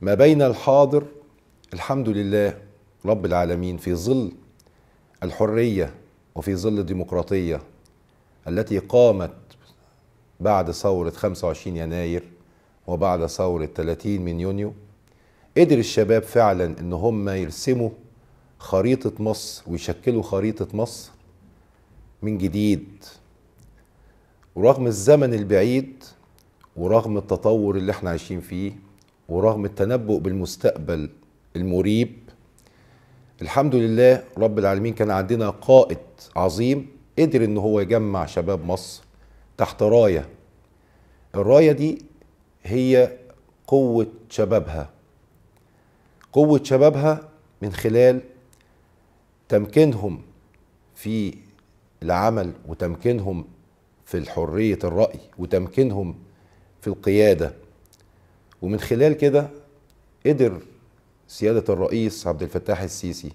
ما بين الحاضر الحمد لله رب العالمين في ظل الحريه وفي ظل الديمقراطيه التي قامت بعد ثوره 25 يناير وبعد ثوره 30 من يونيو قدر الشباب فعلا ان هم يرسموا خريطه مصر ويشكلوا خريطه مصر من جديد ورغم الزمن البعيد ورغم التطور اللي احنا عايشين فيه ورغم التنبؤ بالمستقبل المريب الحمد لله رب العالمين كان عندنا قائد عظيم قدر ان هو يجمع شباب مصر تحت رايه الرايه دي هي قوه شبابها قوه شبابها من خلال تمكينهم في العمل وتمكينهم في حريه الراي وتمكينهم في القياده ومن خلال كده قدر سيادة الرئيس عبد الفتاح السيسي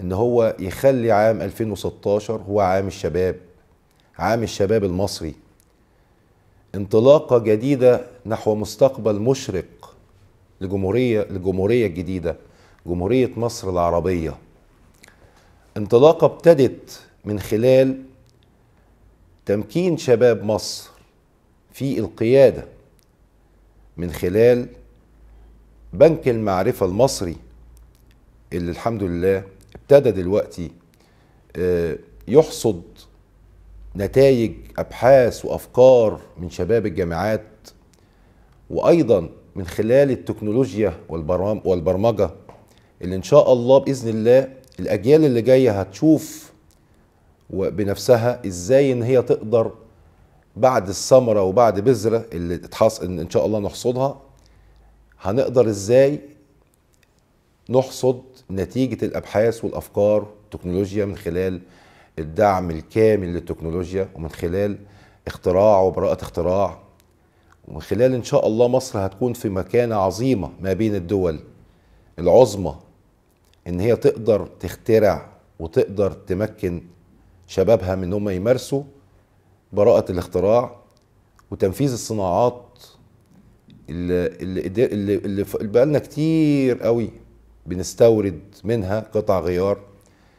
ان هو يخلي عام 2016 هو عام الشباب عام الشباب المصري انطلاقة جديدة نحو مستقبل مشرق لجمهورية الجمهورية الجديدة جمهورية مصر العربية انطلاقة ابتدت من خلال تمكين شباب مصر في القياده من خلال بنك المعرفة المصري اللي الحمد لله ابتدى دلوقتي آه، يحصد نتائج أبحاث وأفكار من شباب الجامعات وأيضا من خلال التكنولوجيا والبرمجة اللي إن شاء الله بإذن الله الأجيال اللي جاية هتشوف بنفسها إزاي إن هي تقدر بعد الثمره وبعد بذره اللي اتحص ان شاء الله نحصدها هنقدر ازاي نحصد نتيجه الابحاث والافكار التكنولوجيا من خلال الدعم الكامل للتكنولوجيا ومن خلال اختراع وبراءه اختراع ومن خلال ان شاء الله مصر هتكون في مكانه عظيمه ما بين الدول العظمى ان هي تقدر تخترع وتقدر تمكن شبابها من هم يمارسوا براءة الاختراع وتنفيذ الصناعات اللي اللي اللي, بقالنا كتير قوي بنستورد منها قطع غيار